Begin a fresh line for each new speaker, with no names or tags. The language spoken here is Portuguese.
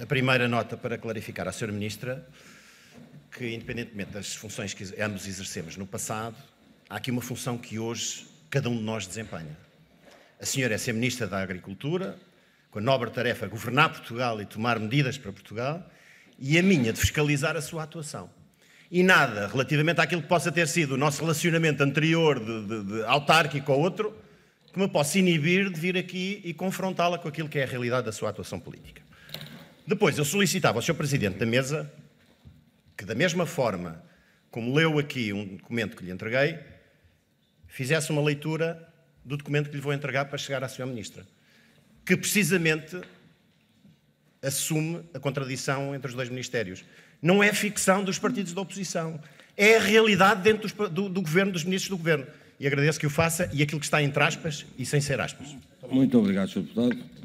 A primeira nota para clarificar à Sra. Ministra que, independentemente das funções que ambos exercemos no passado, há aqui uma função que hoje cada um de nós desempenha. A senhora é ser Ministra da Agricultura, com a nobre tarefa de governar Portugal e tomar medidas para Portugal, e a minha de fiscalizar a sua atuação. E nada relativamente àquilo que possa ter sido o nosso relacionamento anterior de, de, de autárquico ou outro, que me possa inibir de vir aqui e confrontá-la com aquilo que é a realidade da sua atuação política. Depois, eu solicitava ao Sr. Presidente da Mesa que, da mesma forma como leu aqui um documento que lhe entreguei, fizesse uma leitura do documento que lhe vou entregar para chegar à Sra. Ministra, que precisamente assume a contradição entre os dois ministérios. Não é ficção dos partidos da oposição, é a realidade dentro dos, do, do, governo, dos ministros do governo. E agradeço que o faça e aquilo que está entre aspas e sem ser aspas.
Muito obrigado, Sr. Deputado.